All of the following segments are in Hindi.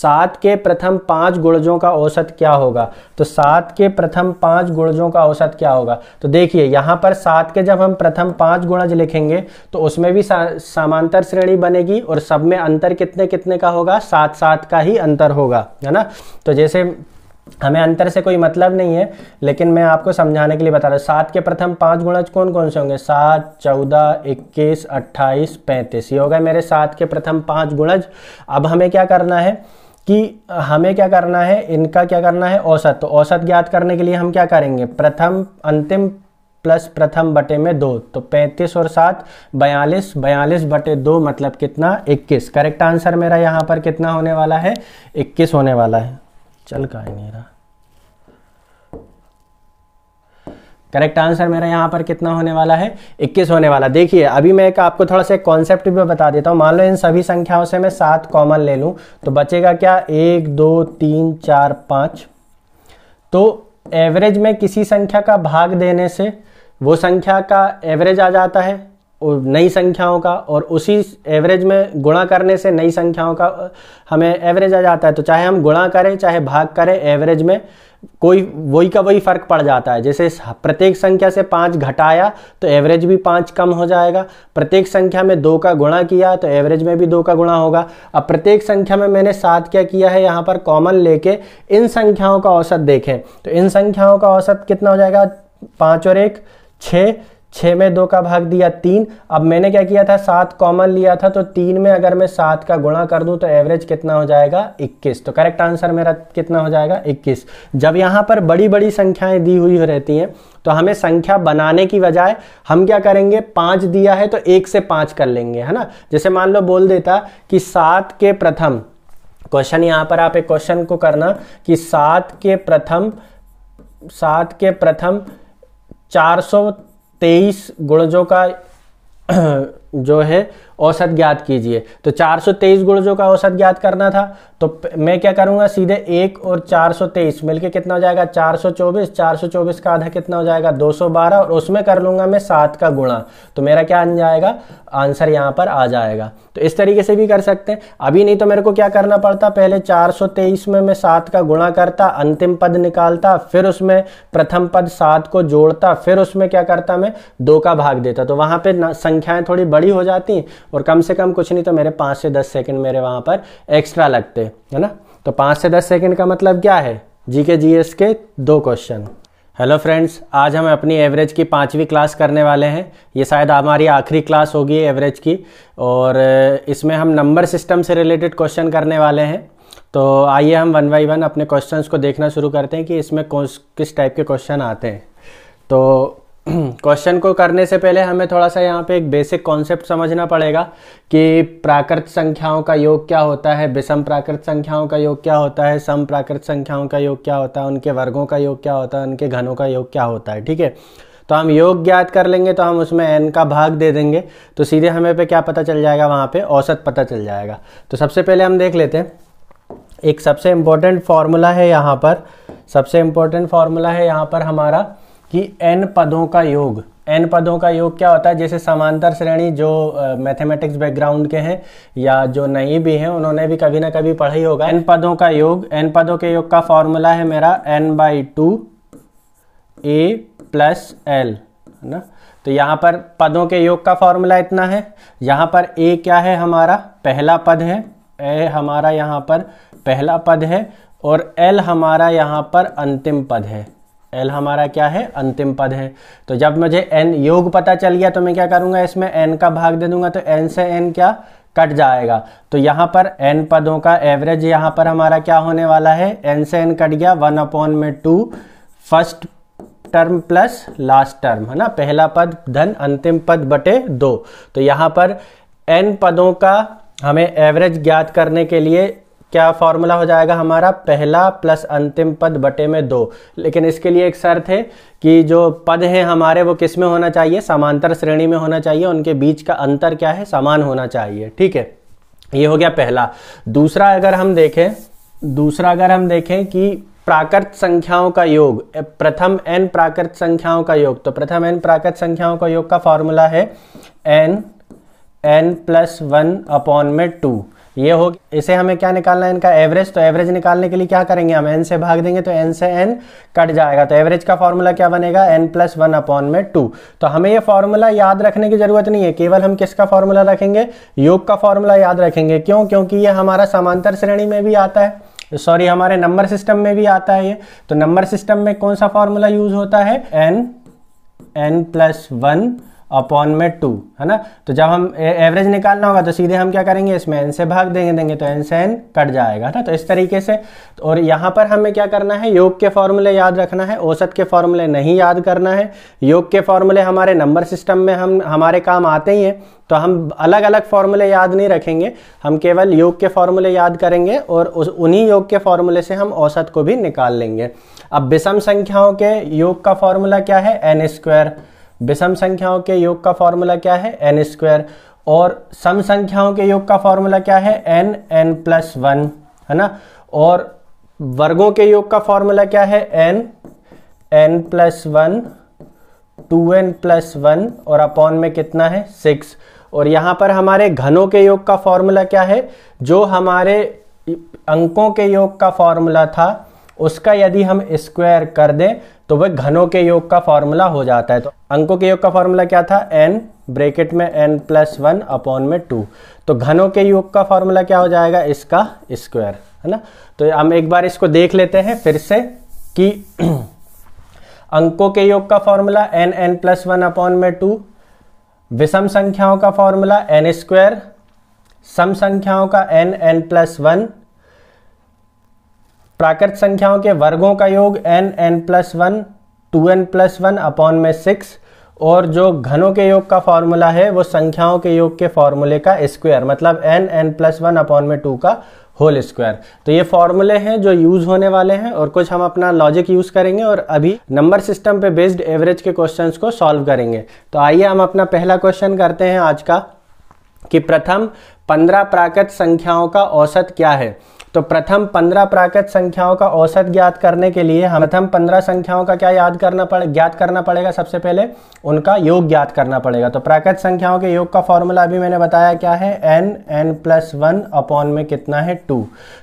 सात के प्रथम पांच गुणजों का औसत क्या होगा तो सात के प्रथम पांच गुणजों का औसत क्या होगा तो देखिए यहां पर सात के जब हम प्रथम पांच गुणज लिखेंगे तो उसमें भी सा, समांतर श्रेणी बनेगी और सब में अंतर कितने कितने का होगा सात सात का ही अंतर होगा है ना तो जैसे हमें अंतर से कोई मतलब नहीं है लेकिन मैं आपको समझाने के लिए बता रहा हूँ सात के प्रथम पांच गुणज कौन कौन से होंगे सात चौदह इक्कीस अट्ठाईस पैंतीस ये हो गए मेरे सात के प्रथम पांच गुणज अब हमें क्या करना है कि हमें क्या करना है इनका क्या करना है औसत तो औसत ज्ञात करने के लिए हम क्या करेंगे प्रथम अंतिम प्लस प्रथम बटे में दो तो 35 और सात बयालीस बयालीस बटे दो मतलब कितना 21 करेक्ट आंसर मेरा यहाँ पर कितना होने वाला है 21 होने वाला है चल का नहीं रहा करेक्ट आंसर मेरा यहाँ पर कितना होने वाला है 21 होने वाला देखिए अभी मैं एक आपको थोड़ा सा कॉन्सेप्ट भी बता देता हूँ मान लो इन सभी संख्याओं से मैं सात कॉमन ले लूँ तो बचेगा क्या एक दो तीन चार पाँच तो एवरेज में किसी संख्या का भाग देने से वो संख्या का एवरेज आ जाता है नई संख्याओं का और उसी एवरेज में गुणा करने से नई संख्याओं का हमें एवरेज आ जाता है तो चाहे हम गुणा करें चाहे भाग करें एवरेज में कोई वही का वही फ़र्क पड़ जाता है जैसे प्रत्येक संख्या से पाँच घटाया तो एवरेज भी पाँच कम हो जाएगा प्रत्येक संख्या में दो का गुणा किया तो एवरेज में भी दो का गुणा होगा अब प्रत्येक संख्या में मैंने सात क्या किया है यहाँ पर कॉमन लेके इन संख्याओं का औसत देखें तो इन संख्याओं का औसत कितना हो जाएगा पाँच और एक छः छः में दो का भाग दिया तीन अब मैंने क्या किया था सात कॉमन लिया था तो तीन में अगर मैं सात का गुणा कर दूं तो एवरेज कितना हो जाएगा इक्कीस तो करेक्ट आंसर मेरा कितना हो जाएगा इक्कीस जब यहाँ पर बड़ी बड़ी संख्याएं दी हुई रहती हैं तो हमें संख्या बनाने की बजाय हम क्या करेंगे पाँच दिया है तो एक से पाँच कर लेंगे है ना जैसे मान लो बोल देता कि सात के प्रथम क्वेश्चन यहाँ पर आप एक क्वेश्चन को करना कि सात के प्रथम सात के प्रथम चार सौ तेईस गुणजों का जो है औसत ज्ञात कीजिए तो 423 गुणजों का औसत ज्ञात करना था तो मैं क्या करूंगा सीधे एक और 423 मिलके कितना हो जाएगा 424 424 का आधा कितना हो जाएगा 212 और उसमें कर लूंगा मैं सात का गुणा तो मेरा क्या आ जाएगा आंसर यहाँ पर आ जाएगा तो इस तरीके से भी कर सकते हैं अभी नहीं तो मेरे को क्या करना पड़ता पहले 423 में मैं सात का गुणा करता अंतिम पद निकालता फिर उसमें प्रथम पद सात को जोड़ता फिर उसमें क्या करता मैं दो का भाग देता तो वहां पे संख्याएं थोड़ी बड़ी हो जाती और कम से कम कुछ नहीं तो मेरे पाँच से दस सेकेंड मेरे वहाँ पर एक्स्ट्रा लगते है ना तो पाँच से दस सेकेंड का मतलब क्या है जी के जी एस के दो क्वेश्चन हेलो फ्रेंड्स आज हम अपनी एवरेज की पाँचवीं क्लास करने वाले हैं ये शायद हमारी आखिरी क्लास होगी एवरेज की और इसमें हम नंबर सिस्टम से रिलेटेड क्वेश्चन करने वाले हैं तो आइए हम वन बाई वन अपने क्वेश्चंस को देखना शुरू करते हैं कि इसमें कौन किस टाइप के क्वेश्चन आते हैं तो क्वेश्चन को करने से पहले हमें थोड़ा सा यहाँ पे एक बेसिक कॉन्सेप्ट समझना पड़ेगा कि प्राकृत संख्याओं का योग क्या होता है विषम प्राकृत संख्याओं का योग क्या होता है सम प्राकृत संख्याओं का योग क्या होता है उनके वर्गों का योग क्या होता है उनके घनों का योग क्या होता है ठीक है तो हम योग ज्ञात कर लेंगे तो हम उसमें एन का भाग दे देंगे तो सीधे हमें पे क्या पता चल जाएगा वहाँ पे औसत पता चल जाएगा तो सबसे पहले हम देख लेते हैं एक सबसे इम्पोर्टेंट फार्मूला है यहाँ पर सबसे इम्पोर्टेंट फार्मूला है यहाँ पर हमारा कि n पदों का योग n पदों का योग क्या होता है जैसे समांतर श्रेणी जो मैथमेटिक्स uh, बैकग्राउंड के हैं या जो नई भी हैं उन्होंने भी कभी ना कभी पढ़ा ही होगा n पदों का योग n पदों के योग का फॉर्मूला है मेरा n by two a plus l है ना तो यहाँ पर पदों के योग का फॉर्मूला इतना है यहाँ पर ए क्या है हमारा पहला पद है ए हमारा यहाँ पर पहला पद है और एल हमारा यहाँ पर अंतिम पद है एल हमारा क्या है अंतिम पद है तो जब मुझे एन योग पता चल गया तो मैं क्या करूंगा इसमें एन का भाग दे दूंगा तो एन से एन क्या कट जाएगा तो यहाँ पर एन पदों का एवरेज यहाँ पर हमारा क्या होने वाला है एन से एन कट गया वन अपॉन में two first term plus last term है ना पहला पद धन अंतिम पद बटे दो तो यहाँ पर एन पदों का हमें एवरेज ज्ञात करने के लिए क्या फॉर्मूला हो जाएगा हमारा पहला प्लस अंतिम पद बटे में दो लेकिन इसके लिए एक शर्त है कि जो पद हैं हमारे वो किस में होना चाहिए समांतर श्रेणी में होना चाहिए उनके बीच का अंतर क्या है समान होना चाहिए ठीक है ये हो गया पहला दूसरा अगर हम देखें दूसरा अगर हम देखें कि प्राकृत संख्याओं का योग प्रथम एन प्राकृत संख्याओं का योग तो प्रथम एन प्राकृत संख्याओं का योग का फॉर्मूला है n n plus one upon में टू ये हो इसे हमें क्या निकालना है इनका एवरेज तो एवरेज निकालने के लिए क्या करेंगे हम एन से भाग देंगे तो एन से एन कट जाएगा तो एवरेज का फॉर्मूला क्या बनेगा एन प्लस वन अपॉन में टू तो हमें ये फॉर्मूला याद रखने की जरूरत नहीं है केवल हम किसका फॉर्मूला रखेंगे योग का फॉर्मूला याद रखेंगे क्यों क्योंकि ये हमारा समांतर श्रेणी में भी आता है सॉरी हमारे नंबर सिस्टम में भी आता है ये तो नंबर सिस्टम में कौन सा फॉर्मूला यूज होता है n n plus one upon में टू है ना तो जब हम एवरेज निकालना होगा तो सीधे हम क्या करेंगे इसमें एन से भाग देंगे देंगे तो एन से एन कट जाएगा है ना तो इस तरीके से तो और यहाँ पर हमें क्या करना है योग के फॉर्मूले याद रखना है औसत के फॉर्मूले नहीं याद करना है योग के फॉर्मूले हमारे नंबर सिस्टम में हम हमारे काम आते ही हैं तो हम अलग अलग फॉर्मूले याद नहीं रखेंगे हम केवल योग के फॉर्मूले याद करेंगे और उन्हीं योग के फॉर्मूले से हम औसत को भी निकाल लेंगे अब विषम संख्याओं के योग का फॉर्मूला क्या है एन स्क्वायर विषम संख्याओं के योग का फॉर्मूला क्या है एन स्क्वायर और सम संख्याओं के योग का फॉर्मूला क्या है एन एन प्लस वन है ना और वर्गों के योग का फॉर्मूला क्या है n n plus one two n plus one और अपॉन में कितना है सिक्स और यहाँ पर हमारे घनों के योग का फॉर्मूला क्या है जो हमारे अंकों के योग का फॉर्मूला था उसका यदि हम स्क्वायर कर दें तो वह घनों के योग का फॉर्मूला हो जाता है तो अंकों के योग का फॉर्मूला क्या था एन ब्रेकेट में एन प्लस वन अपॉन में टू तो घनों के योग का फॉर्मूला क्या हो जाएगा इसका स्क्वायर है ना तो हम एक बार इसको देख लेते हैं फिर से कि अंकों के योग का formula n n plus one upon में टू विषम संख्याओं का फॉर्मूला एन स्क्वायर सम संख्याओं का एन एन प्लस वन प्राकृत संख्याओं के वर्गों का योग n n plus one two n plus one upon में सिक्स और जो घनों के योग का फॉर्मूला है वो संख्याओं के योग के फॉर्मूले का स्क्वायर मतलब n n plus one upon में टू का होल स्क्वायर तो ये फॉर्मूले हैं जो यूज होने वाले हैं और कुछ हम अपना लॉजिक यूज करेंगे और अभी नंबर सिस्टम पे बेस्ड एवरेज के क्वेश्चंस को सॉल्व करेंगे तो आइए हम अपना पहला क्वेश्चन करते हैं आज का कि प्रथम पंद्रह प्राकृत संख्याओं का औसत क्या है तो प्रथम पंद्रह प्राकृत संख्याओं का औसत ज्ञात करने के लिए हम प्रथम पंद्रह संख्याओं का क्या याद करना पड़े ज्ञात करना पड़ेगा सबसे पहले उनका योग ज्ञात करना पड़ेगा तो प्राकृत संख्याओं के योग का फॉर्मूला अभी मैंने बताया क्या है n n plus one upon में कितना है टू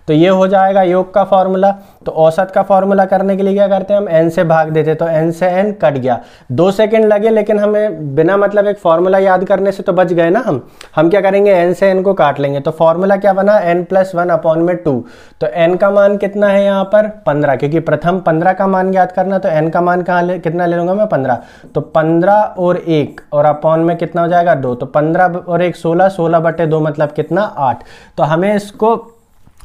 तो ये हो जाएगा योग का फॉर्मूला तो औसत का फॉर्मूला करने के लिए क्या करते हैं हम एन से भाग देते तो एन से एन कट गया दो सेकेंड लगे लेकिन हमें बिना मतलब एक फॉर्मूला याद करने से तो बच गए ना हम हम क्या करेंगे एन से एन को काट लेंगे तो फॉर्मूला क्या बना एन प्लस वन अपॉन में टू टू तो एन का मान कितना है यहाँ पर पंद्रह क्योंकि प्रथम पंद्रह का मान याद करना तो एन का मान कहाँ कितना ले लूंगा मैं पंद्रह तो पंद्रह और एक और अपॉन में कितना हो जाएगा दो तो पंद्रह और एक सोलह सोलह बटे दो मतलब कितना आठ तो हमें इसको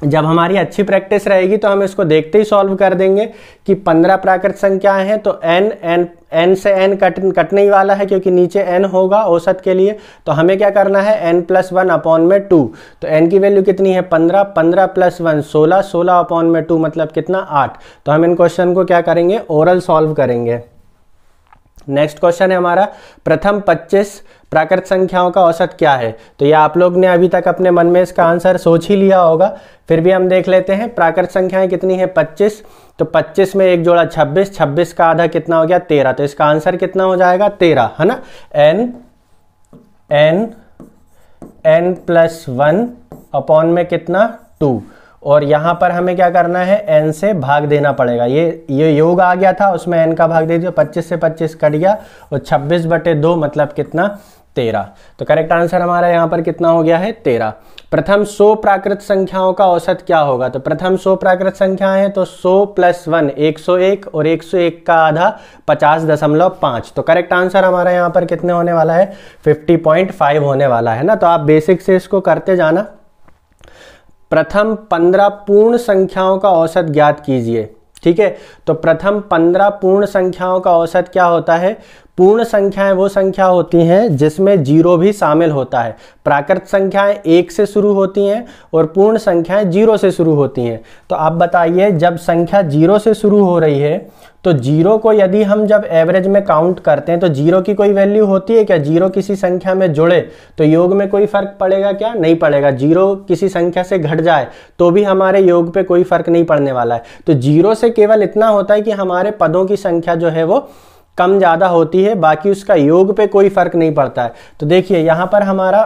जब हमारी अच्छी प्रैक्टिस रहेगी तो हम इसको देखते ही सॉल्व कर देंगे कि पंद्रह प्राकृत संख्याएं हैं तो एन एन एन से एन कट कटने ही वाला है क्योंकि नीचे एन होगा औसत के लिए तो हमें क्या करना है एन प्लस वन अपॉन में टू तो एन की वैल्यू कितनी है पंद्रह पंद्रह प्लस वन सोलह सोलह अपॉन में टू मतलब कितना आठ तो हम इन क्वेश्चन को क्या करेंगे ओरल सॉल्व करेंगे नेक्स्ट क्वेश्चन है हमारा प्रथम 25 प्राकृत संख्याओं का औसत क्या है तो ये आप लोग ने अभी तक अपने मन में इसका आंसर सोच ही लिया होगा फिर भी हम देख लेते हैं प्राकृत संख्याएं है कितनी है 25 तो 25 में एक जोड़ा 26 26 का आधा कितना हो गया 13 तो इसका आंसर कितना हो जाएगा 13 है ना n n n plus one upon में कितना टू और यहाँ पर हमें क्या करना है एन से भाग देना पड़ेगा ये ये योग आ गया था उसमें एन का भाग दे दिया पच्चीस से पच्चीस कट गया और छब्बीस बटे दो मतलब कितना तेरह तो करेक्ट आंसर हमारा यहाँ पर कितना हो गया है तेरह प्रथम सो प्राकृत संख्याओं का औसत क्या होगा तो प्रथम सो प्राकृत संख्याएं तो सो प्लस वन एक सौ एक और एक सौ एक का आधा पचास दशमलव पांच तो करेक्ट आंसर हमारा यहाँ पर कितने होने वाला है फिफ्टी पॉइंट फाइव होने वाला है ना तो आप बेसिक से इसको करते जाना प्रथम पंद्रह पूर्ण संख्याओं का औसत ज्ञात कीजिए ठीक है तो प्रथम पंद्रह पूर्ण संख्याओं का औसत क्या होता है पूर्ण संख्याएं वो संख्या होती हैं जिसमें जीरो भी शामिल होता है प्राकृत संख्याएं एक से शुरू होती हैं और पूर्ण संख्याएं जीरो से शुरू होती हैं तो आप बताइए जब संख्या जीरो से शुरू हो रही है तो जीरो को यदि हम जब एवरेज में काउंट करते हैं तो जीरो की कोई वैल्यू होती है क्या जीरो किसी संख्या में जुड़े तो योग में कोई फर्क पड़ेगा क्या नहीं पड़ेगा जीरो किसी संख्या से घट जाए तो भी हमारे योग पे कोई फर्क नहीं पड़ने वाला है तो जीरो से केवल इतना होता है कि हमारे पदों की संख्या जो है वो कम ज़्यादा होती है बाकी उसका योग पे कोई फर्क नहीं पड़ता है तो देखिए यहाँ पर हमारा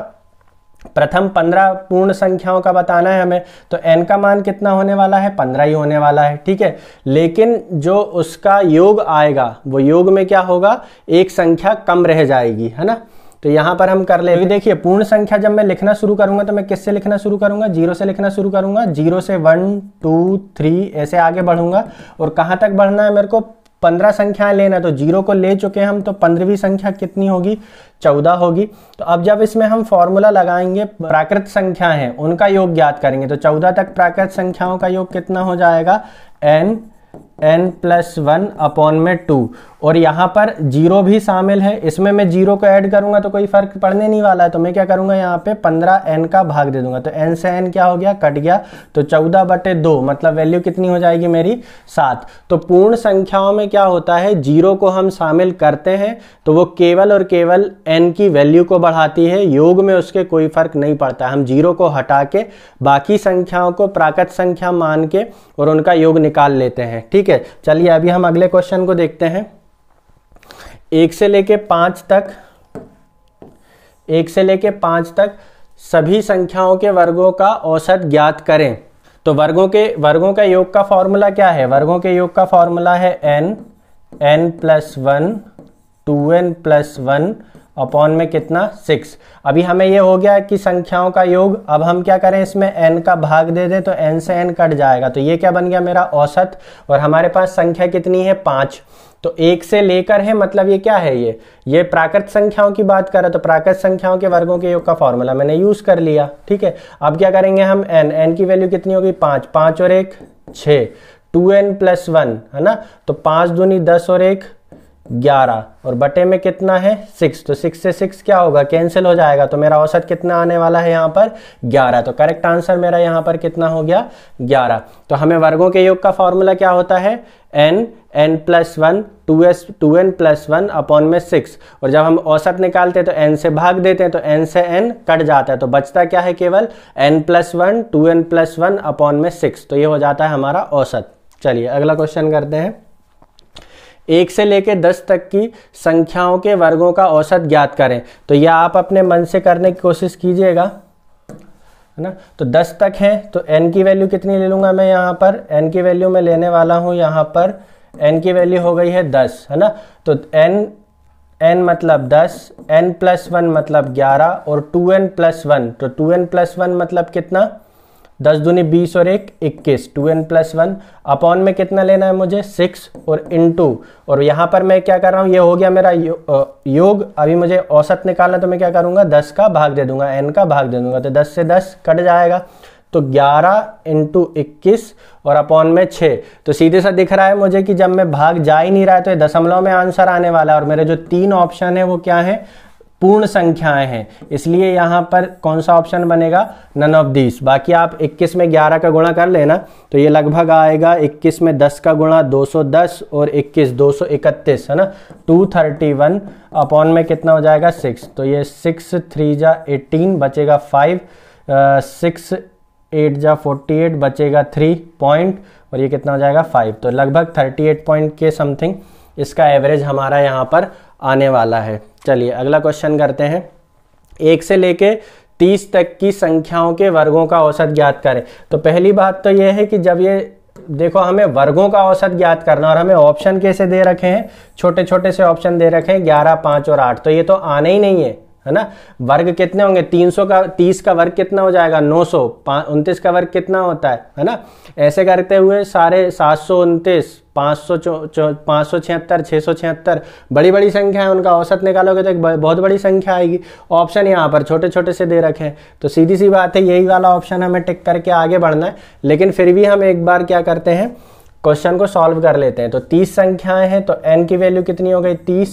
प्रथम पंद्रह पूर्ण संख्याओं का बताना है हमें तो एन का मान कितना होने वाला है पंद्रह ही होने वाला है ठीक है लेकिन जो उसका योग आएगा वो योग में क्या होगा एक संख्या कम रह जाएगी है ना तो यहाँ पर हम कर ले अभी देखिए पूर्ण संख्या जब मैं लिखना शुरू करूंगा तो मैं किससे लिखना शुरू करूंगा जीरो से लिखना शुरू करूंगा जीरो से वन टू थ्री ऐसे आगे बढ़ूंगा और कहाँ तक बढ़ना है मेरे को पंद्रह संख्या लेना तो जीरो को ले चुके हम तो पंद्रहवीं संख्या कितनी होगी चौदह होगी तो अब जब इसमें हम फॉर्मूला लगाएंगे प्राकृत संख्या है उनका योग ज्ञात करेंगे तो चौदह तक प्राकृत संख्याओं का योग कितना हो जाएगा n n plus one upon में टू और यहाँ पर जीरो भी शामिल है इसमें मैं जीरो को ऐड करूँगा तो कोई फर्क पड़ने नहीं वाला है तो मैं क्या करूँगा यहाँ पे पंद्रह एन का भाग दे दूंगा तो एन से एन क्या हो गया कट गया तो चौदह बटे दो मतलब वैल्यू कितनी हो जाएगी मेरी सात तो पूर्ण संख्याओं में क्या होता है जीरो को हम शामिल करते हैं तो वो केवल और केवल एन की वैल्यू को बढ़ाती है योग में उसके कोई फर्क नहीं पड़ता हम जीरो को हटा के बाकी संख्याओं को प्राकृत संख्या मान के और उनका योग निकाल लेते हैं ठीक ठीक है चलिए अभी हम अगले क्वेश्चन को देखते हैं एक से लेके पांच तक एक से लेके पांच तक सभी संख्याओं के वर्गों का औसत ज्ञात करें तो वर्गों के वर्गों का योग का फॉर्मूला क्या है वर्गों के योग का फॉर्मूला है n n plus one two n plus one upon में कितना सिक्स अभी हमें ये हो गया कि संख्याओं का योग अब हम क्या करें इसमें एन का भाग दे दें तो एन से एन कट जाएगा तो ये क्या बन गया मेरा औसत और हमारे पास संख्या कितनी है पाँच तो एक से लेकर है मतलब ये क्या है ये ये प्राकृत संख्याओं की बात करें तो प्राकृत संख्याओं के वर्गों के योग का फॉर्मूला मैंने यूज कर लिया ठीक है अब क्या करेंगे हम एन एन की वैल्यू कितनी होगी पाँच पाँच और एक छः टू एन प्लस वन है ना तो पाँच दूनी दस और एक ग्यारह और बटे में कितना है सिक्स तो सिक्स से सिक्स क्या होगा कैंसिल हो जाएगा तो मेरा औसत कितना आने वाला है यहाँ पर ग्यारह तो करेक्ट आंसर मेरा यहाँ पर कितना हो गया ग्यारह तो हमें वर्गों के योग का फॉर्मूला क्या होता है n n plus one two s two n plus one upon में सिक्स और जब हम औसत निकालते हैं तो एन से भाग देते हैं तो एन से एन कट जाता है तो बचता क्या है केवल n plus one two n plus one upon में सिक्स तो ये हो जाता है हमारा औसत चलिए अगला क्वेश्चन करते हैं एक से लेकर दस तक की संख्याओं के वर्गों का औसत ज्ञात करें तो यह आप अपने मन से करने की कोशिश कीजिएगा है ना तो दस तक हैं तो एन की वैल्यू कितनी ले लूंगा मैं यहाँ पर एन की वैल्यू मैं लेने वाला हूँ यहाँ पर एन की वैल्यू हो गई है दस है ना तो एन एन मतलब दस एन प्लस वन मतलब ग्यारह और टू एन प्लस वन तो टू एन प्लस वन मतलब कितना दस दूनी बीस और एक इक्कीस two n plus one upon में कितना लेना है मुझे सिक्स और इन टू और यहाँ पर मैं क्या कर रहा हूँ ये हो गया मेरा यो, योग अभी मुझे औसत निकालना तो मैं क्या करूँगा दस का भाग दे दूंगा एन का भाग दे दूंगा तो दस से दस कट जाएगा तो ग्यारह इंटू इक्कीस और अपॉन में छः तो सीधे सा दिख रहा है मुझे कि जब मैं भाग जा ही नहीं रहा है तो ये दशमलव में आंसर आने वाला है और मेरे जो तीन ऑप्शन है वो क्या है पूर्ण संख्याएं हैं इसलिए यहाँ पर कौन सा ऑप्शन बनेगा नन ऑफ दीस बाकी आप 21 में 11 का गुणा कर लेना तो ये लगभग आएगा 21 में 10 का गुणा 210 और 21 231 है ना 231 अपॉन में कितना हो जाएगा 6 तो ये 6 थ्री जा एटीन बचेगा 5 सिक्स एट जा फोर्टी एट बचेगा थ्री पॉइंट और ये कितना हो जाएगा फाइव तो लगभग थर्टी एट पॉइंट के समथिंग इसका एवरेज हमारा यहाँ पर आने वाला है चलिए अगला क्वेश्चन करते हैं एक से लेके तीस तक की संख्याओं के वर्गों का औसत ज्ञात करें तो पहली बात तो यह है कि जब ये देखो हमें वर्गों का औसत ज्ञात करना और हमें ऑप्शन कैसे दे रखे हैं छोटे छोटे से ऑप्शन दे रखे हैं ग्यारह पाँच और आठ तो ये तो आने ही नहीं है है ना वर्ग कितने होंगे 300 का 30 का वर्ग कितना हो जाएगा 900 सौ का वर्ग कितना होता है है ना ऐसे करते हुए सारे सात सौ उनतीस पाँच सौ पाँच सौ छिहत्तर सौ छिहत्तर बड़ी बड़ी संख्या है उनका औसत निकालोगे तो एक बहुत बड़ी संख्या आएगी ऑप्शन यहाँ पर छोटे छोटे से दे रखे हैं तो सीधी सी बात है यही वाला ऑप्शन हमें टिक करके आगे बढ़ना है लेकिन फिर भी हम एक बार क्या करते हैं क्वेश्चन को सॉल्व कर लेते हैं तो तीस संख्याएं हैं तो एन की वैल्यू कितनी हो गई तीस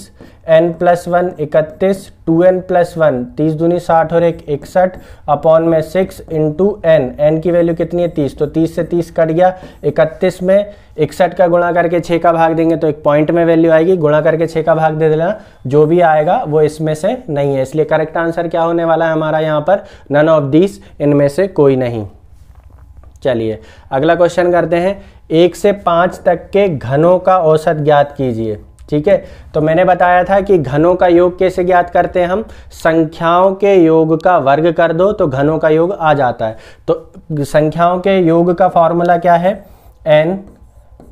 एन प्लस वन इकतीस टू एन प्लस वन तीस दूनी साठ और एक इकसठ अपॉन में सिक्स इंटू एन एन की वैल्यू कितनी है तीस तो तीस से तीस कट गया इकतीस में इकसठ का गुणा करके छः का भाग देंगे तो एक पॉइंट में वैल्यू आएगी गुणा करके छः का भाग दे देना जो भी आएगा वो इसमें से नहीं है इसलिए करेक्ट आंसर क्या होने वाला है हमारा यहाँ पर नन ऑफ दीस इनमें से कोई नहीं चलिए अगला क्वेश्चन करते हैं एक से पाँच तक के घनों का औसत ज्ञात कीजिए ठीक है तो मैंने बताया था कि घनों का योग कैसे ज्ञात करते हैं हम संख्याओं के योग का वर्ग कर दो तो घनों का योग आ जाता है तो संख्याओं के योग का फॉर्मूला क्या है n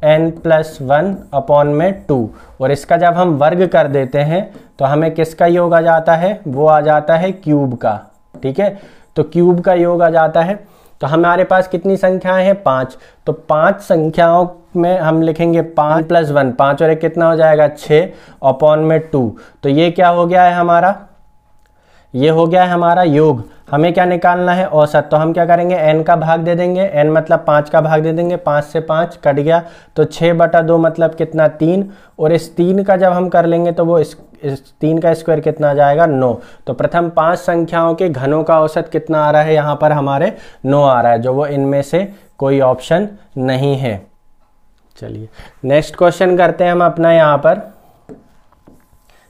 n plus one upon में टू और इसका जब हम वर्ग कर देते हैं तो हमें किसका योग आ जाता है वो आ जाता है क्यूब का ठीक है तो क्यूब का योग आ जाता है तो हमारे पास कितनी संख्याएं हैं पांच तो पांच संख्याओं में हम लिखेंगे पांच प्लस वन पांच और एक कितना हो जाएगा छ अपॉन में टू तो ये क्या हो गया है हमारा ये हो गया है हमारा योग हमें क्या निकालना है औसत तो हम क्या करेंगे एन का भाग दे देंगे एन मतलब पांच का भाग दे देंगे पांच से पांच कट गया तो छह बटा दो मतलब कितना तीन और इस तीन का जब हम कर लेंगे तो वो इस इस तीन का स्क्वायर कितना आ जाएगा नौ तो प्रथम पांच संख्याओं के घनों का औसत कितना आ रहा है यहाँ पर हमारे नौ आ रहा है जो वो इनमें से कोई ऑप्शन नहीं है चलिए नेक्स्ट क्वेश्चन करते हैं हम अपना यहाँ पर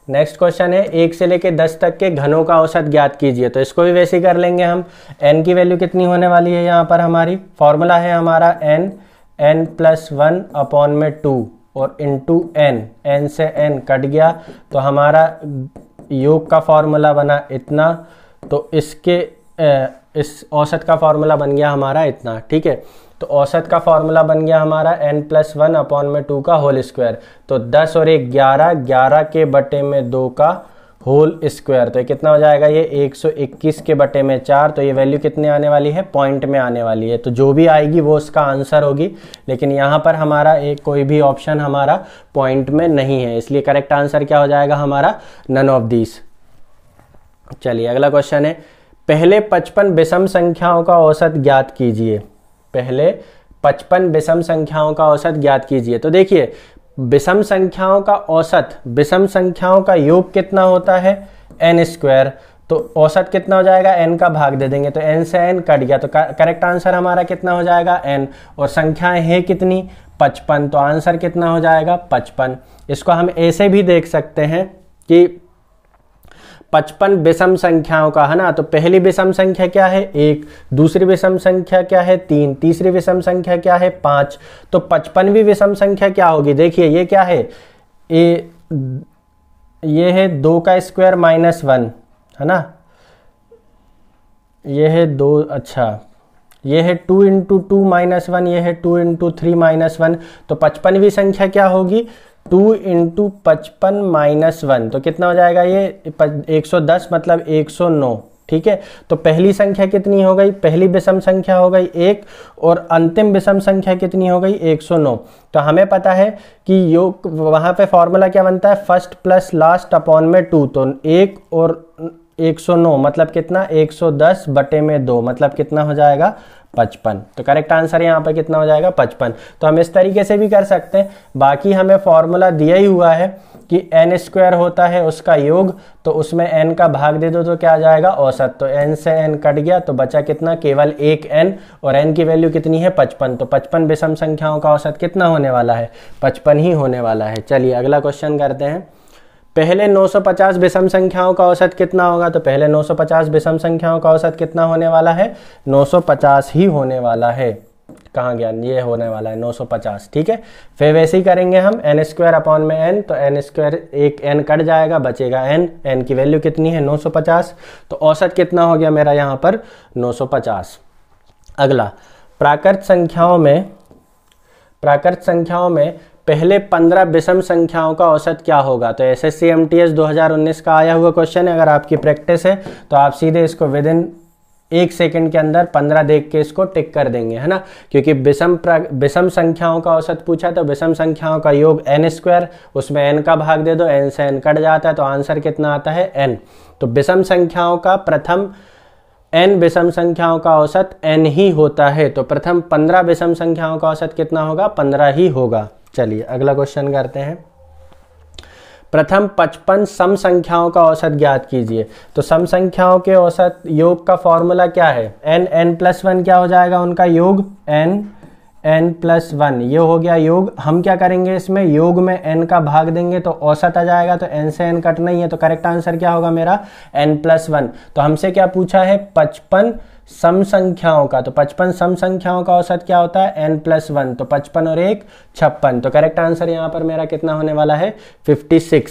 नेक्स्ट क्वेश्चन है एक से लेकर दस तक के घनों का औसत ज्ञात कीजिए तो इसको भी वैसे ही कर लेंगे हम एन की वैल्यू कितनी होने वाली है यहाँ पर हमारी फॉर्मूला है हमारा n n plus one upon में टू और इंटू एन एन से एन कट गया तो हमारा योग का फॉर्मूला बना इतना तो इसके इस औसत का फॉर्मूला बन गया हमारा इतना ठीक है तो औसत का फॉर्मूला बन गया हमारा एन प्लस वन अपॉन में टू का होल स्क्वायर तो दस और एक ग्यारह ग्यारह के बटे में दो का होल स्क्वायर तो ये कितना हो जाएगा ये 121 के बटे में चार तो ये वैल्यू कितने आने वाली है पॉइंट में आने वाली है तो जो भी आएगी वो उसका आंसर होगी लेकिन यहाँ पर हमारा एक कोई भी ऑप्शन हमारा पॉइंट में नहीं है इसलिए करेक्ट आंसर क्या हो जाएगा हमारा नन ऑफ दीस चलिए अगला क्वेश्चन है पहले पचपन विषम संख्याओं का औसत ज्ञात कीजिए पहले पचपन विषम संख्याओं का औसत ज्ञात कीजिए तो देखिए विषम संख्याओं का औसत विषम संख्याओं का योग कितना होता है एन स्क्वायर तो औसत कितना हो जाएगा एन का भाग दे देंगे तो एन से एन कट गया तो करेक्ट आंसर हमारा कितना हो जाएगा एन और संख्याएं हैं कितनी पचपन तो आंसर कितना हो जाएगा पचपन इसको हम ऐसे भी देख सकते हैं कि पचपन विषम संख्याओं का है ना तो पहली विषम संख्या क्या है एक दूसरी विषम संख्या क्या है तीन तीसरी विषम संख्या क्या है पांच तो पचपनवी विषम संख्या क्या होगी देखिए ये क्या है ए ये है दो का स्क्वायर माइनस वन है ना ये है दो अच्छा ये है two into two minus one ये है two into three minus one तो पचपनवी संख्या क्या होगी टू इंटू पचपन माइनस वन तो कितना हो जाएगा ये एक सौ दस मतलब एक सौ ठीक है तो पहली संख्या कितनी हो गई पहली विषम संख्या हो गई एक और अंतिम विषम संख्या कितनी हो गई 109 तो हमें पता है कि योग वहाँ पे फॉर्मूला क्या बनता है फर्स्ट प्लस लास्ट अपॉन में टू तो एक और 109 मतलब कितना 110 बटे में दो मतलब कितना हो जाएगा पचपन तो करेक्ट आंसर यहाँ पर कितना हो जाएगा पचपन तो हम इस तरीके से भी कर सकते हैं बाकी हमें फॉर्मूला दिया ही हुआ है कि एन स्क्वायर होता है उसका योग तो उसमें एन का भाग दे दो तो क्या आ जाएगा औसत तो एन से एन कट गया तो बचा कितना केवल एक एन और एन की वैल्यू कितनी है पचपन तो पचपन विषम संख्याओं का औसत कितना होने वाला है पचपन ही होने वाला है चलिए अगला क्वेश्चन करते हैं पहले 950 विषम संख्याओं का औसत कितना होगा तो पहले 950 विषम संख्याओं का औसत कितना होने वाला है 950 ही होने वाला है कहाँ गया ये होने वाला है 950 ठीक है फिर वैसे ही करेंगे हम एन स्क्वायर अपॉन में एन तो एन स्क्वायर एक एन कट जाएगा बचेगा एन एन की वैल्यू कितनी है 950 तो औसत कितना हो गया मेरा यहाँ पर 950 अगला प्राकृत संख्याओं में प्राकृत संख्याओं में पहले पंद्रह विषम संख्याओं का औसत क्या होगा तो S S C M T S दो हज़ार उन्नीस का आया हुआ क्वेश्चन है अगर आपकी प्रैक्टिस है तो आप सीधे इसको विद इन एक सेकंड के अंदर पंद्रह देख के इसको टिक कर देंगे है ना क्योंकि विषम विषम संख्याओं का औसत पूछा तो विषम संख्याओं का योग एन स्क्वायर उसमें एन का भाग दे दो एन से एन कट जाता है तो आंसर कितना आता है एन तो विषम संख्याओं का प्रथम एन विषम संख्याओं का औसत एन ही होता है तो प्रथम पंद्रह विषम संख्याओं का औसत कितना होगा पंद्रह ही होगा चलिए अगला क्वेश्चन करते हैं प्रथम 55 सम संख्याओं का औसत ज्ञात कीजिए तो सम संख्याओं के औसत योग का फॉर्मूला क्या है एन एन प्लस वन क्या हो जाएगा उनका योग एन एन प्लस वन ये हो गया योग हम क्या करेंगे इसमें योग में एन का भाग देंगे तो औसत आ जाएगा तो एन से एन कट नहीं है तो करेक्ट आंसर क्या होगा मेरा एन प्लस वन तो हमसे क्या पूछा है पचपन सम संख्याओं का तो 55 सम संख्याओं का औसत क्या होता है एन प्लस वन तो 55 और एक छप्पन तो करेक्ट आंसर यहां पर मेरा कितना होने वाला है 56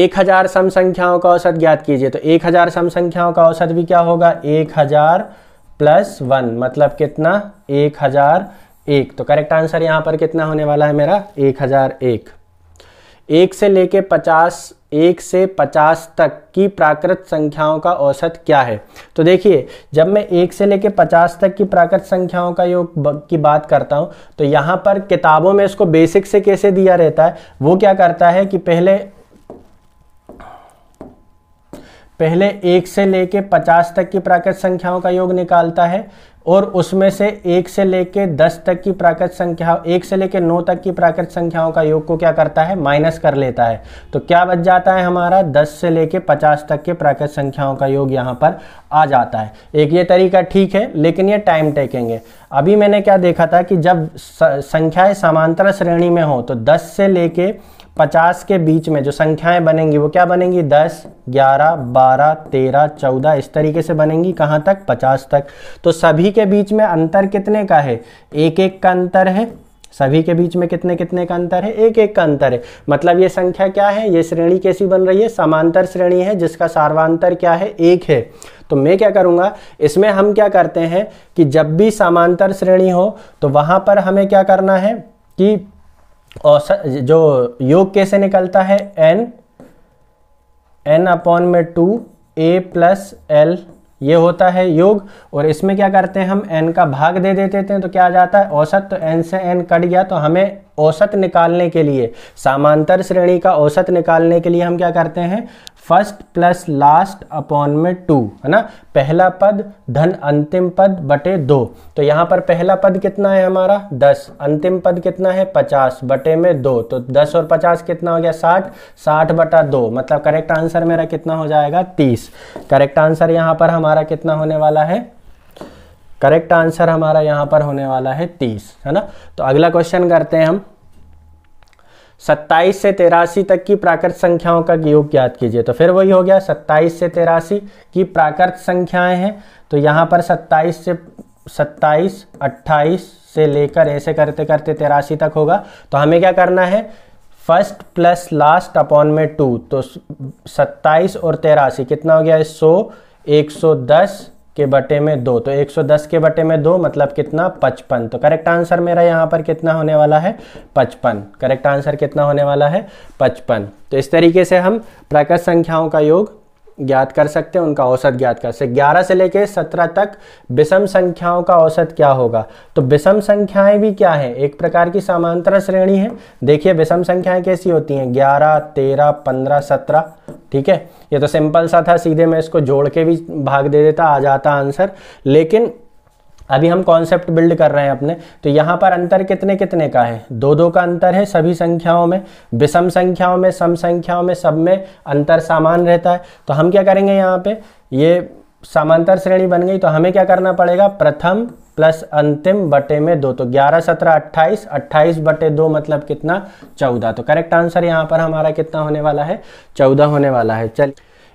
एक हजार सम संख्याओं का औसत ज्ञात कीजिए तो एक हजार सम संख्याओं का औसत भी क्या होगा एक हजार प्लस वन मतलब कितना एक हजार एक तो करेक्ट आंसर यहां पर कितना होने वाला है मेरा एक हजार एक एक से लेके पचास एक से पचास तक की प्राकृत संख्याओं का औसत क्या है तो देखिए जब मैं एक से लेके पचास तक की प्राकृत संख्याओं का योग की बात करता हूँ तो यहाँ पर किताबों में इसको बेसिक से कैसे दिया रहता है वो क्या करता है कि पहले पहले एक से लेके पचास तक की प्राकृत संख्याओं का योग निकालता है और उसमें से एक से लेके दस तक की प्राकृत संख्या एक से लेके नौ तक की प्राकृत संख्याओं का योग को क्या करता है माइनस कर लेता है तो क्या बच जाता है हमारा दस से लेके पचास तक के प्राकृत संख्याओं का योग यहाँ पर आ जाता है एक ये तरीका ठीक है लेकिन ये टाइम टेकेंगे अभी मैंने क्या देखा था कि जब संख्याएं समांतर श्रेणी में हो तो दस से लेके 50 के बीच में जो संख्याएं बनेंगी वो क्या बनेंगी 10, 11, 12, 13, 14 इस तरीके से बनेंगी कहाँ तक 50 तक तो सभी के बीच में अंतर कितने का है एक एक का अंतर है सभी के बीच में कितने कितने का अंतर है एक एक का अंतर है मतलब ये संख्या क्या है ये श्रेणी कैसी बन रही है समांतर श्रेणी है जिसका सार्वांतर क्या है एक है तो मैं क्या करूँगा इसमें हम क्या करते हैं कि जब भी समांतर श्रेणी हो तो वहां पर हमें क्या करना है कि और जो योग कैसे निकलता है एन एन अपॉन में टू ए प्लस एल ये होता है योग और इसमें क्या करते हैं हम एन का भाग दे देते थे तो क्या आ जाता है औसत तो एन से एन कट गया तो हमें औसत निकालने के लिए सामांतर श्रेणी का औसत निकालने के लिए हम क्या करते हैं फर्स्ट प्लस लास्ट अपॉन में टू है ना पहला पद धन अंतिम पद बटे दो तो यहाँ पर पहला पद कितना है हमारा दस अंतिम पद कितना है पचास बटे में दो तो दस और पचास कितना हो गया साठ साठ बटा दो मतलब करेक्ट आंसर मेरा कितना हो जाएगा तीस करेक्ट आंसर यहाँ पर हमारा कितना होने वाला है करेक्ट आंसर हमारा यहां पर होने वाला है तीस है ना तो अगला क्वेश्चन करते हैं हम सत्ताईस से तेरासी तक की प्राकृत संख्याओं का योग ज्ञात कीजिए तो फिर वही हो गया सत्ताईस से तेरासी की प्राकृत संख्याएं हैं तो यहां पर सत्ताईस से सत्ताईस अट्ठाईस से लेकर ऐसे करते करते तेरासी तक होगा तो हमें क्या करना है फर्स्ट प्लस लास्ट अपॉन में टू तो सत्ताईस और तेरासी कितना हो गया है सो एक सौ दस के बटे में दो तो 110 के बटे में दो मतलब कितना पचपन तो करेक्ट आंसर मेरा यहाँ पर कितना होने वाला है पचपन करेक्ट आंसर कितना होने वाला है पचपन तो इस तरीके से हम प्रकट संख्याओं का योग ज्ञात कर सकते हैं उनका औसत ज्ञात कर सकते ग्यारह से लेके सत्रह तक विषम संख्याओं का औसत क्या होगा तो विषम संख्याएं भी क्या है एक प्रकार की समांतर श्रेणी है देखिए विषम संख्याएं कैसी होती हैं ग्यारह तेरह पंद्रह सत्रह ठीक है ये तो सिंपल सा था सीधे मैं इसको जोड़ के भी भाग दे देता आ जाता आंसर लेकिन अभी हम कॉन्सेप्ट बिल्ड कर रहे हैं अपने तो यहाँ पर अंतर कितने कितने का है दो दो का अंतर है सभी संख्याओं में विषम संख्याओं में सम संख्याओं में सब में अंतर सामान रहता है तो हम क्या करेंगे यहाँ पे ये समांतर श्रेणी बन गई तो हमें क्या करना पड़ेगा प्रथम प्लस अंतिम बटे में दो तो ग्यारह सत्रह अट्ठाईस अट्ठाईस बटे दो मतलब कितना चौदह तो करेक्ट आंसर यहाँ पर हमारा कितना होने वाला है चौदह होने वाला है चल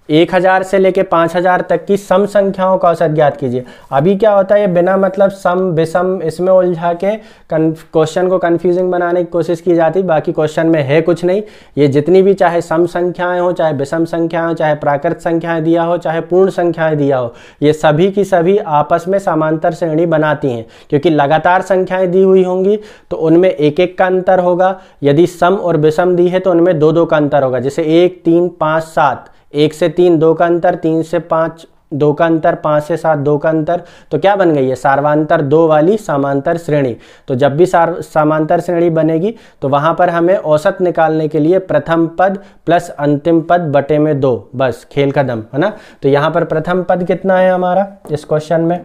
एक हज़ार से लेके पाँच हज़ार तक की सम संख्याओं का औसत ज्ञात कीजिए अभी क्या होता है ये बिना मतलब सम विषम इसमें उलझा के क्वेश्चन को कन्फ्यूजिंग बनाने की कोशिश की जाती बाकी क्वेश्चन में है कुछ नहीं ये जितनी भी चाहे सम संख्याएं हो चाहे विषम संख्याएं हो चाहे प्राकृत संख्याएं दिया हो चाहे पूर्ण संख्याएं दिया हो ये सभी की सभी आपस में समांतर श्रेणी बनाती हैं क्योंकि लगातार संख्याएं दी हुई होंगी तो उनमें एक एक का अंतर होगा यदि सम और विषम दी है तो उनमें दो दो का अंतर होगा जैसे एक तीन पाँच सात एक से तीन दो का अंतर तीन से पाँच दो का अंतर पाँच से सात दो का अंतर तो क्या बन गई है सार्वांतर दो वाली समांतर श्रेणी तो जब भी सार समांतर श्रेणी बनेगी तो वहाँ पर हमें औसत निकालने के लिए प्रथम पद प्लस अंतिम पद बटे में दो बस खेल कदम है ना तो यहाँ पर प्रथम पद कितना है हमारा इस क्वेश्चन में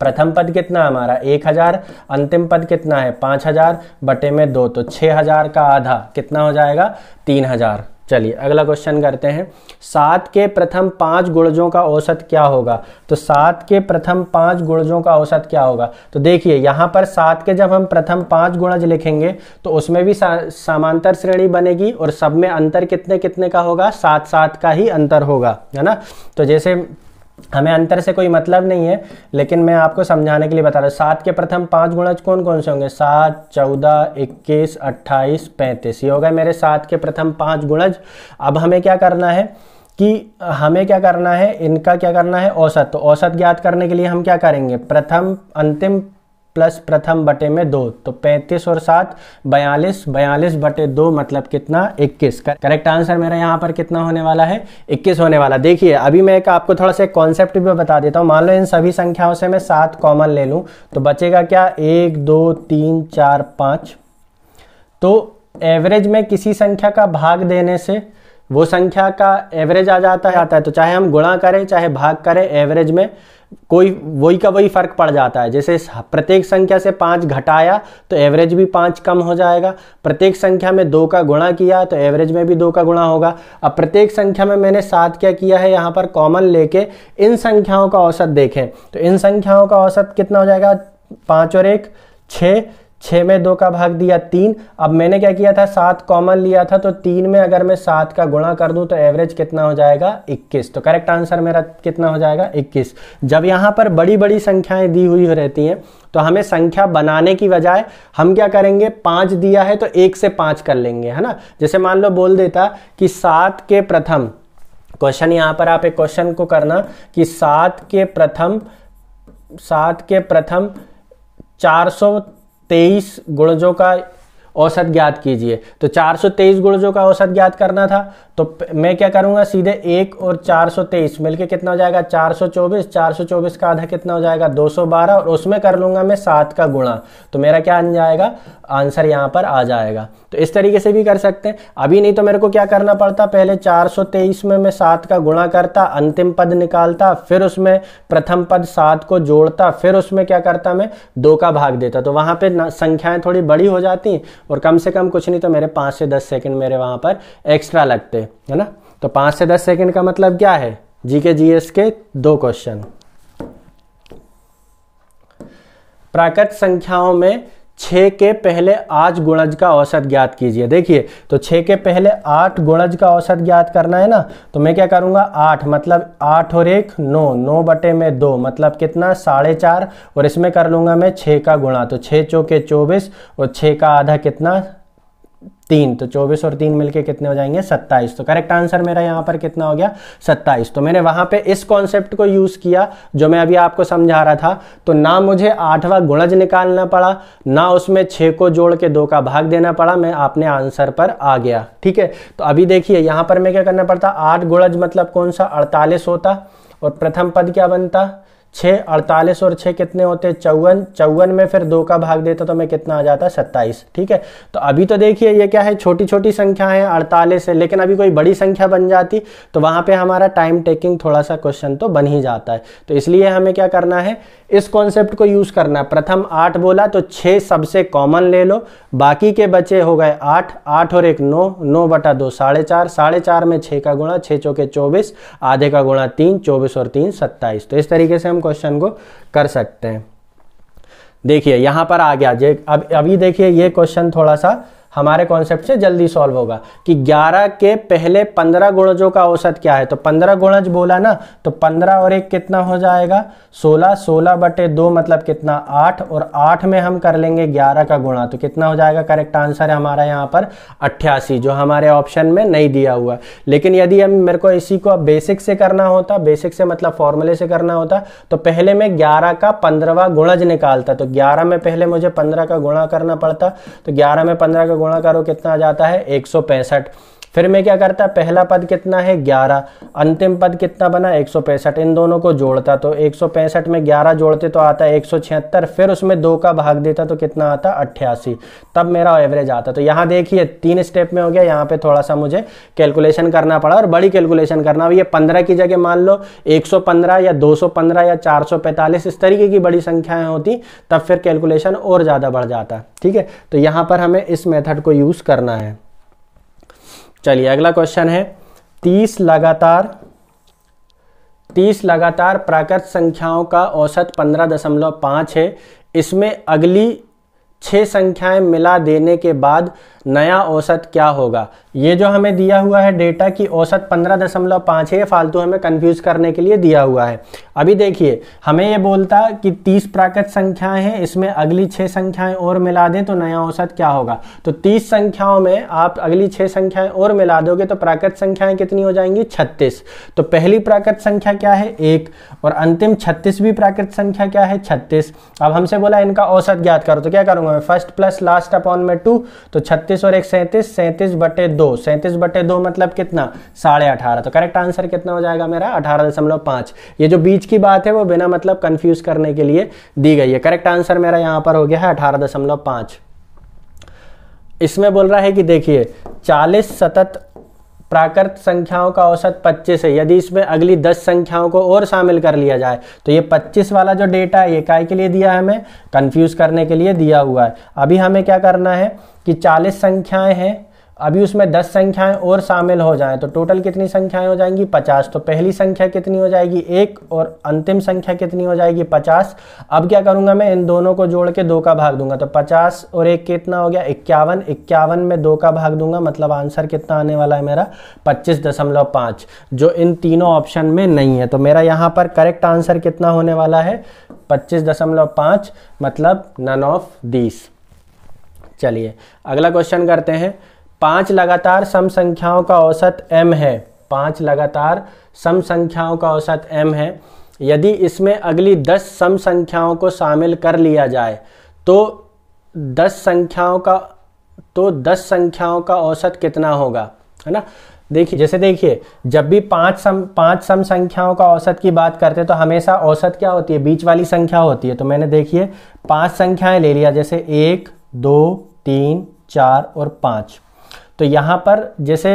प्रथम पद कितना हमारा एक हजार अंतिम पद कितना है पांच हजार बटे में दो तो छः हजार का आधा कितना हो जाएगा तीन हजार चलिए अगला क्वेश्चन करते हैं सात के प्रथम पांच गुणजों का औसत क्या होगा तो सात के प्रथम पांच गुणजों का औसत क्या होगा तो देखिए यहां पर सात के जब हम प्रथम पांच गुणज लिखेंगे तो उसमें भी सा, समांतर श्रेणी बनेगी और सब में अंतर कितने कितने का होगा सात सात का ही अंतर होगा है ना तो जैसे हमें अंतर से कोई मतलब नहीं है लेकिन मैं आपको समझाने के लिए बता रहा हूँ सात के प्रथम पांच गुणज कौन कौन से होंगे सात चौदह इक्कीस अट्ठाईस पैंतीस ये हो गए मेरे सात के प्रथम पांच गुणज अब हमें क्या करना है कि हमें क्या करना है इनका क्या करना है औसत तो औसत ज्ञात करने के लिए हम क्या करेंगे प्रथम अंतिम प्लस प्रथम बटे में दो तो पैंतीस और सात बयालीस बयालीस बटे दो मतलब कितना इक्कीस करेक्ट आंसर मेरा यहाँ पर कितना होने वाला है इक्कीस होने वाला देखिए अभी मैं एक आपको थोड़ा सा कॉन्सेप्ट भी बता देता हूँ मान लो इन सभी संख्याओं से मैं सात कॉमन ले लूँ तो बचेगा क्या एक दो तीन चार पाँच तो एवरेज में किसी संख्या का भाग देने से वो संख्या का एवरेज आ जाता है आता है तो चाहे हम गुणा करें चाहे भाग करें एवरेज में कोई वही का वही फर्क पड़ जाता है जैसे प्रत्येक संख्या से पाँच घटाया तो एवरेज भी पाँच कम हो जाएगा प्रत्येक संख्या में दो का गुणा किया तो एवरेज में भी दो का गुणा होगा अब प्रत्येक संख्या में मैंने सात क्या किया है यहाँ पर कॉमन लेके इन संख्याओं का औसत देखें तो इन संख्याओं का औसत कितना हो जाएगा पाँच और एक छः छः में दो का भाग दिया तीन अब मैंने क्या किया था सात कॉमन लिया था तो तीन में अगर मैं सात का गुणा कर दूं तो एवरेज कितना हो जाएगा इक्कीस तो करेक्ट आंसर मेरा कितना हो जाएगा इक्कीस जब यहाँ पर बड़ी बड़ी संख्याएं दी हुई रहती हैं तो हमें संख्या बनाने की बजाय हम क्या करेंगे पाँच दिया है तो एक से पाँच कर लेंगे है ना जैसे मान लो बोल देता कि सात के प्रथम क्वेश्चन यहाँ पर आप एक क्वेश्चन को करना कि सात के प्रथम सात के प्रथम चार सौ तेईस गुणजों का औसत ज्ञात कीजिए तो 423 गुणजों का औसत ज्ञात करना था तो मैं क्या करूंगा सीधे एक और 423 मिलके कितना हो जाएगा 424 424 का आधा कितना हो जाएगा 212 और उसमें कर लूंगा मैं सात का गुणा तो मेरा क्या आ जाएगा आंसर यहाँ पर आ जाएगा तो इस तरीके से भी कर सकते हैं अभी नहीं तो मेरे को क्या करना पड़ता पहले चार में मैं सात का गुणा करता अंतिम पद निकालता फिर उसमें प्रथम पद सात को जोड़ता फिर उसमें क्या करता मैं दो का भाग देता तो वहां पर संख्याएं थोड़ी बड़ी हो जाती और कम से कम कुछ नहीं तो मेरे पाँच से दस सेकेंड मेरे वहाँ पर एक्स्ट्रा लगते है ना तो पाँच से दस सेकेंड का मतलब क्या है जी के जी एस के दो क्वेश्चन प्राकृत संख्याओं में छः के पहले आज गुणज का औसत ज्ञात कीजिए देखिए तो छः के पहले आठ गुणज का औसत ज्ञात करना है ना तो मैं क्या करूँगा आठ मतलब आठ और एक नौ नौ बटे में दो मतलब कितना साढ़े चार और इसमें कर लूँगा मैं छः का गुणा तो छः चौके चौबीस और छः का आधा कितना तीन तो चौबीस और तीन मिलके कितने हो जाएंगे सत्ताईस तो करेक्ट आंसर मेरा यहां पर कितना हो गया सत्ताईस तो मैंने वहां पे इस कॉन्सेप्ट को यूज़ किया जो मैं अभी आपको समझा रहा था तो ना मुझे आठवां गुणज निकालना पड़ा ना उसमें छह को जोड़ के दो का भाग देना पड़ा मैं अपने आंसर पर आ गया ठीक है तो अभी देखिए यहां पर मैं क्या करना पड़ता आठ गुणज मतलब कौन सा अड़तालीस होता और प्रथम पद क्या बनता छः अड़तालीस और छः कितने होते हैं चौवन चौवन में फिर दो का भाग देता तो मैं कितना आ जाता सत्ताईस ठीक है तो अभी तो देखिए ये क्या है छोटी छोटी संख्या है अड़तालीस है लेकिन अभी कोई बड़ी संख्या बन जाती तो वहाँ पर हमारा टाइम टेकिंग थोड़ा सा क्वेश्चन तो बन ही जाता है तो इसलिए हमें क्या करना है इस कॉन्सेप्ट को यूज़ करना प्रथम आठ बोला तो छः सबसे कॉमन ले लो बाकी के बचे हो गए आठ आठ और एक नौ नौ बटा दो साढ़े चार साढ़े चार में छः का गुणा छः चौके चौबीस आधे का गुणा तीन चौबीस और तीन सत्ताईस तो इस तरीके से हम क्वेश्चन को कर सकते हैं देखिए यहाँ पर आ गया जे अब अभी देखिए ये क्वेश्चन थोड़ा सा हमारे कॉन्सेप्ट से जल्दी सॉल्व होगा कि 11 के पहले 15 गुणजों का औसत क्या है तो 15 गुणज बोला ना तो 15 और एक कितना हो जाएगा 16 16 बटे दो मतलब कितना 8 और 8 में हम कर लेंगे 11 का गुणा तो कितना हो जाएगा करेक्ट आंसर है हमारा यहाँ पर अट्ठासी जो हमारे ऑप्शन में नहीं दिया हुआ लेकिन यदि हम मेरे को इसी को बेसिक से करना होता बेसिक से मतलब फॉर्मूले से करना होता तो पहले मैं ग्यारह का पंद्रवा गुणज निकालता तो ग्यारह में पहले मुझे पंद्रह का गुणा करना पड़ता तो ग्यारह में पंद्रह का गुणा करो कितना आ जाता है एक फिर मैं क्या करता पहला पद कितना है 11 अंतिम पद कितना बना एक इन दोनों को जोड़ता तो एक में 11 जोड़ते तो आता है एक फिर उसमें दो का भाग देता तो कितना आता अट्ठासी तब मेरा एवरेज आता तो यहाँ देखिए तीन स्टेप में हो गया यहाँ पे थोड़ा सा मुझे कैलकुलेशन करना पड़ा और बड़ी कैलकुलेशन करना ये पंद्रह की जगह मान लो एक या दो या चार इस तरीके की बड़ी संख्याएं होती तब फिर कैलकुलेशन और ज़्यादा बढ़ जाता ठीक है तो यहाँ पर हमें इस मेथड को यूज़ करना है चलिए अगला क्वेश्चन है तीस लगातार तीस लगातार प्राकृत संख्याओं का औसत पंद्रह दशमलव पाँच है इसमें अगली छः संख्याएं मिला देने के बाद नया औसत क्या होगा ये जो हमें दिया हुआ है डेटा की औसत पंद्रह दशमलव पाँच है फालतू हमें कंफ्यूज करने के लिए दिया हुआ है अभी देखिए हमें ये बोलता कि तीस प्राकृत संख्याएं हैं इसमें अगली छह संख्याएं और मिला दें तो नया औसत क्या होगा तो तीस संख्याओं में आप अगली छह संख्याएं और मिला दोगे तो प्राकृत संख्याएं कितनी हो जाएंगी छत्तीस तो पहली प्राकृत संख्या क्या है एक और अंतिम छत्तीसवीं प्राकृत संख्या क्या है छत्तीस अब हमसे बोला इनका औसत ज्ञात करो तो क्या करूंगा मैं फर्स्ट प्लस लास्ट अपॉन में टू तो छत्तीस बत्तीस और एक सैंतीस सैंतीस बटे दो सैंतीस बटे दो मतलब कितना साढ़े अठारह तो करेक्ट आंसर कितना हो जाएगा मेरा अठारह दशमलव पांच ये जो बीच की बात है वो बिना मतलब कंफ्यूज करने के लिए दी गई है करेक्ट आंसर मेरा यहां पर हो गया है अठारह दशमलव पांच इसमें बोल रहा है कि देखिए चालीस सतत प्राकृत संख्याओं का औसत 25 है यदि इसमें अगली 10 संख्याओं को और शामिल कर लिया जाए तो ये 25 वाला जो डेटा है ये काय के लिए दिया है हमें कंफ्यूज करने के लिए दिया हुआ है अभी हमें क्या करना है कि 40 संख्याएं हैं अभी उसमें दस संख्याएं और शामिल हो जाएं तो टोटल कितनी संख्याएं हो जाएंगी पचास तो पहली संख्या कितनी हो जाएगी एक और अंतिम संख्या कितनी हो जाएगी पचास अब क्या करूंगा मैं इन दोनों को जोड़ के दो का भाग दूंगा तो पचास और एक कितना हो गया इक्यावन इक्यावन में दो का भाग दूंगा मतलब आंसर कितना आने वाला है मेरा पच्चीस दशमलव जो इन तीनों ऑप्शन में नहीं है तो मेरा यहाँ पर करेक्ट आंसर कितना होने वाला है पच्चीस दशमलव मतलब नन ऑफ दीस चलिए अगला क्वेश्चन करते हैं पांच लगातार सम संख्याओं का औसत m है पांच लगातार सम संख्याओं का औसत m है यदि इसमें अगली दस सम संख्याओं को शामिल कर लिया जाए तो दस संख्याओं का तो दस संख्याओं का औसत कितना होगा है ना देखिए जैसे देखिए जब भी पांच सम पांच सम संख्याओं का औसत की बात करते हैं तो हमेशा औसत क्या होती है बीच वाली संख्या होती है तो मैंने देखिए पांच संख्याएं ले लिया जैसे एक दो तीन चार और पांच तो यहाँ पर जैसे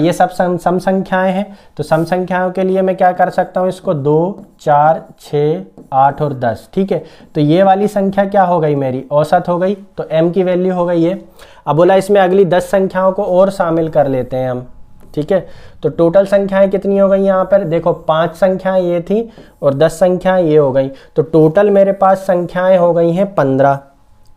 ये सब सम संख्याएं हैं तो सम संख्याओं के लिए मैं क्या कर सकता हूँ इसको दो चार छः आठ और दस ठीक है तो ये वाली संख्या क्या हो गई मेरी औसत हो गई तो एम की वैल्यू हो गई ये अब बोला इसमें अगली दस संख्याओं को और शामिल कर लेते हैं हम ठीक है तो टोटल संख्याएं कितनी हो गई यहाँ पर देखो पांच संख्याएं ये थी और दस संख्याएं ये हो गई तो टोटल मेरे पास संख्याएं हो गई हैं पंद्रह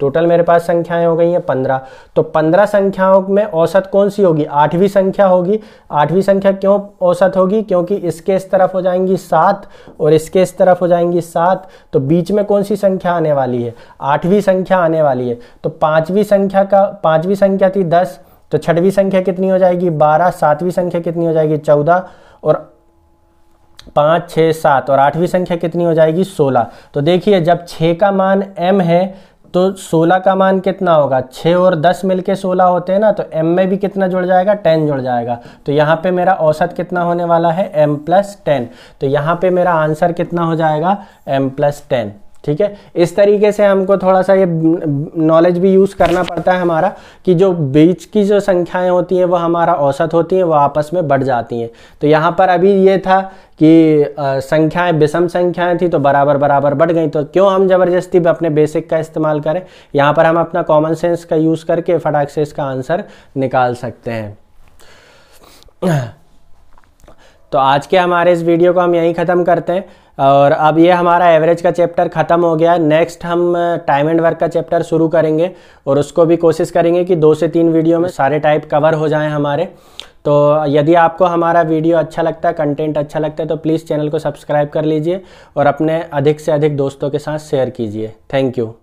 टोटल मेरे पास संख्याएं हो गई हैं पंद्रह तो पंद्रह संख्याओं में औसत कौन सी होगी आठवीं संख्या होगी आठवीं संख्या क्यों औसत होगी क्योंकि इसके इस तरफ हो जाएंगी सात और इसके इस तरफ हो जाएंगी सात तो बीच में कौन सी संख्या आने वाली है आठवीं संख्या आने वाली है तो पाँचवीं संख्या का पाँचवीं संख्या थी दस तो छठवीं संख्या कितनी हो जाएगी बारह सातवीं संख्या कितनी हो जाएगी चौदह और पाँच छः सात और आठवीं संख्या कितनी हो जाएगी सोलह तो देखिए जब छः का मान एम है तो 16 का मान कितना होगा 6 और 10 मिलके 16 होते हैं ना तो m में भी कितना जुड़ जाएगा 10 जुड़ जाएगा तो यहाँ पे मेरा औसत कितना होने वाला है m प्लस टेन तो यहाँ पे मेरा आंसर कितना हो जाएगा m प्लस टेन ठीक है इस तरीके से हमको थोड़ा सा ये नॉलेज भी यूज़ करना पड़ता है हमारा कि जो बीच की जो संख्याएं होती हैं वो हमारा औसत होती हैं वो आपस में बढ़ जाती हैं तो यहाँ पर अभी ये था कि संख्याएं विषम संख्याएं थी तो बराबर बराबर बढ़ गई तो क्यों हम ज़बरदस्ती अपने बेसिक का इस्तेमाल करें यहाँ पर हम अपना कॉमन सेंस का यूज़ करके फटाक से इसका आंसर निकाल सकते हैं तो आज के हमारे इस वीडियो को हम यहीं ख़त्म करते हैं और अब ये हमारा एवरेज का चैप्टर ख़त्म हो गया नेक्स्ट हम टाइम एंड वर्क का चैप्टर शुरू करेंगे और उसको भी कोशिश करेंगे कि दो से तीन वीडियो में सारे टाइप कवर हो जाएं हमारे तो यदि आपको हमारा वीडियो अच्छा लगता है कंटेंट अच्छा लगता है तो प्लीज़ चैनल को सब्सक्राइब कर लीजिए और अपने अधिक से अधिक दोस्तों के साथ शेयर कीजिए थैंक यू